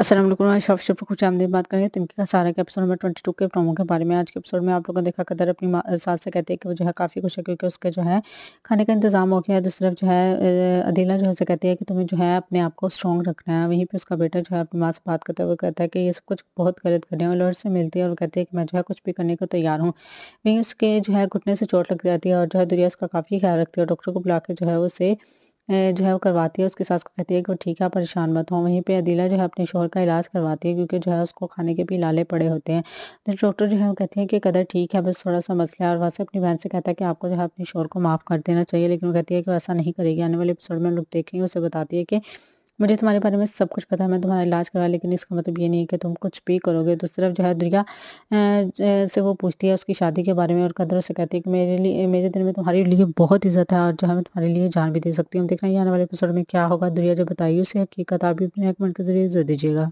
असल shop shop कुछ आमदी बात करेंगे तिनके का सारा के एपिसोड नंबर ट्वेंटी टू के प्रोमो के बारे में आज के एपिसोड में आप लोगों ने देखा कदर अपनी सास से कहते हैं कि वो जो है काफ़ी खुश है क्योंकि उसके जो है खाने का इंतजाम हो गया दूसरी तरफ जो है अदीला जो है से कहती है कि तुम्हें जो है अपने आप को स्ट्रॉन्ग रखना है वहीं पर उसका बेटा जो है अपनी माँ से बात करते हुए कहता है कि ये सब कुछ बहुत गलत कर रहे हैं और से मिलती है और कहती है कि मैं जो है कुछ भी करने को तैयार हूँ वहीं उसके जो है घुटने से चोट लग जाती है और जो है दुनिया उसका काफ़ी ख्याल रखती है और डॉक्टर को बुला के जो है उसे जो है वो करवाती है उसके सास को कहती है कि वो ठीक है परेशान मत हो वहीं पे अदीला जो है अपने शोहर का इलाज करवाती है क्योंकि जो है उसको खाने के भी लाले पड़े होते हैं तो डॉक्टर जो है वो कहती है कि कदर ठीक है बस थोड़ा सा मसला है और वैसे अपनी बहन से कहता है कि आपको जो है अपने शोहर को माफ़ कर देना चाहिए लेकिन वो कहती है कि वैसा नहीं करेगी आने वाले एपिसोड में लोग देखेंगे उसे बताती है कि मुझे तुम्हारे बारे में सब कुछ पता है मैं तुम्हारा इलाज करा लेकिन इसका मतलब ये नहीं है कि तुम कुछ भी करोगे तो सिर्फ जो है दुर्गा से वो पूछती है उसकी शादी के बारे में और कदर से कहती है कि मेरे लिए मेरे दिन में तुम्हारे लिए बहुत इज्जत है और जो है मैं तुम्हारे लिए जान भी दे सकती हूँ देखना ये आने वाले एपिसोड में क्या होगा दुरिया जो बताइए उसे हकीकत आप भी अपने कमेंट के जरिए जरूर दीजिएगा